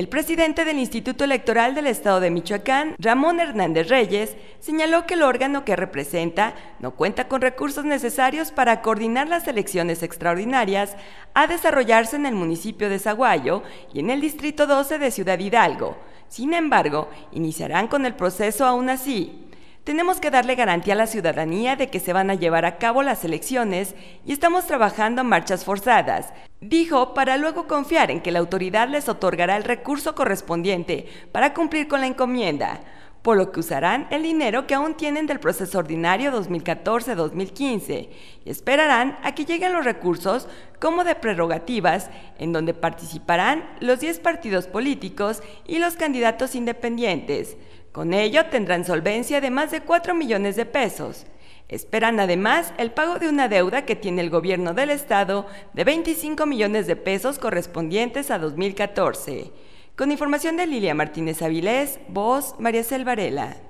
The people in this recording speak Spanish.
El presidente del Instituto Electoral del Estado de Michoacán, Ramón Hernández Reyes, señaló que el órgano que representa no cuenta con recursos necesarios para coordinar las elecciones extraordinarias a desarrollarse en el municipio de Zaguayo y en el Distrito 12 de Ciudad Hidalgo. Sin embargo, iniciarán con el proceso aún así. Tenemos que darle garantía a la ciudadanía de que se van a llevar a cabo las elecciones y estamos trabajando en marchas forzadas, dijo para luego confiar en que la autoridad les otorgará el recurso correspondiente para cumplir con la encomienda, por lo que usarán el dinero que aún tienen del proceso ordinario 2014-2015 y esperarán a que lleguen los recursos como de prerrogativas en donde participarán los 10 partidos políticos y los candidatos independientes. Con ello tendrán solvencia de más de 4 millones de pesos. Esperan además el pago de una deuda que tiene el gobierno del estado de 25 millones de pesos correspondientes a 2014. Con información de Lilia Martínez Avilés, voz María Selvarela.